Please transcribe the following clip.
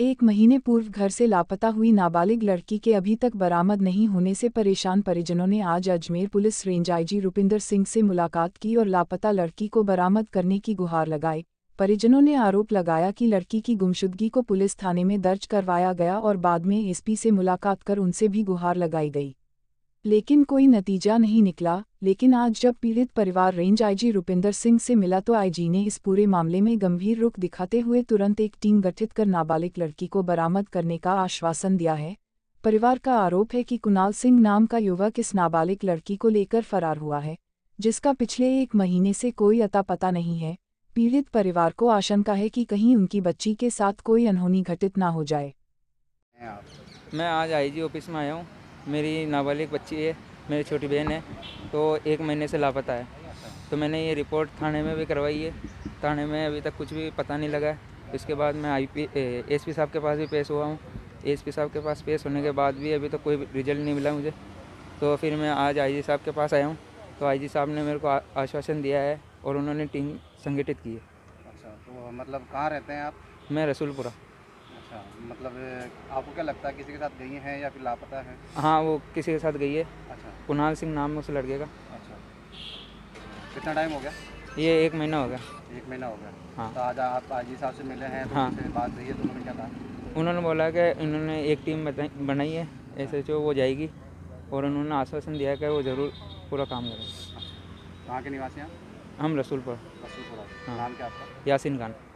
एक महीने पूर्व घर से लापता हुई नाबालिग लड़की के अभी तक बरामद नहीं होने से परेशान परिजनों ने आज Ajmer police range IG Rupinder Singh से मुलाकात की और लापता लड़की को बरामद करने की गुहार लगाई परिजनों ने आरोप लगाया कि लड़की की गुमशुदगी को पुलिस थाने में दर्ज करवाया गया और बाद में एसपी से मुलाकात कर उनसे भी गुहार लगाई गई लेकिन कोई नतीजा नहीं निकला लेकिन आज जब पीड़ित परिवार रेंज आईजी रुपिंदर सिंह से मिला तो आईजी ने इस पूरे मामले में गंभीर रुख दिखाते हुए तुरंत एक टीम गठित कर नाबालिग लड़की को बरामद करने का आश्वासन दिया है परिवार का आरोप है कि कुणाल सिंह नाम का युवक इस नाबालिग लड़की को लेकर फरार हुआ है जिसका पिछले एक महीने से कोई अता पता नहीं है पीड़ित परिवार को आशंका है कि कहीं उनकी बच्ची के साथ कोई अनहोनी घटित ना हो जाए मैं आज आईजी ऑफिस में आया हूँ मेरी नाबालिग बच्ची है मेरी छोटी बहन है तो एक महीने से लापता है तो मैंने ये रिपोर्ट थाने में भी करवाई है थाने में अभी तक कुछ भी पता नहीं लगा है बाद मैं आई पी एस पी साहब के पास भी पेश हुआ हूँ एस पी साहब के पास पेश होने के बाद भी अभी तक कोई रिजल्ट नहीं मिला मुझे तो फिर मैं आज आई जी साहब के पास आया हूँ तो आई जी साहब ने मेरे को आश्वासन दिया है और उन्होंने टीम संगठित की है अच्छा तो मतलब कहाँ रहते हैं आप मैं रसूलपुरा मतलब आपको क्या लगता है किसी के साथ गई है या फिर लापता है हाँ वो किसी के साथ गई है अच्छा कुणाल सिंह नाम उस लड़के का अच्छा कितना टाइम हो गया ये एक महीना हो गया एक महीना हो गया हाँ तो आज आप आज जी साहब से मिले हैं तो हाँ बात रही है तो उन्होंने क्या कहा उन्होंने बोला कि इन्होंने एक टीम बनाई है हाँ। एस एच ओ वो जाएगी और उन्होंने आश्वासन दिया कि वो ज़रूर पूरा काम करेंगे अच्छा। कहाँ के निवासी हैं हम रसूलपुर रसूलपुर हाँ नाम क्या आपका यासिन खान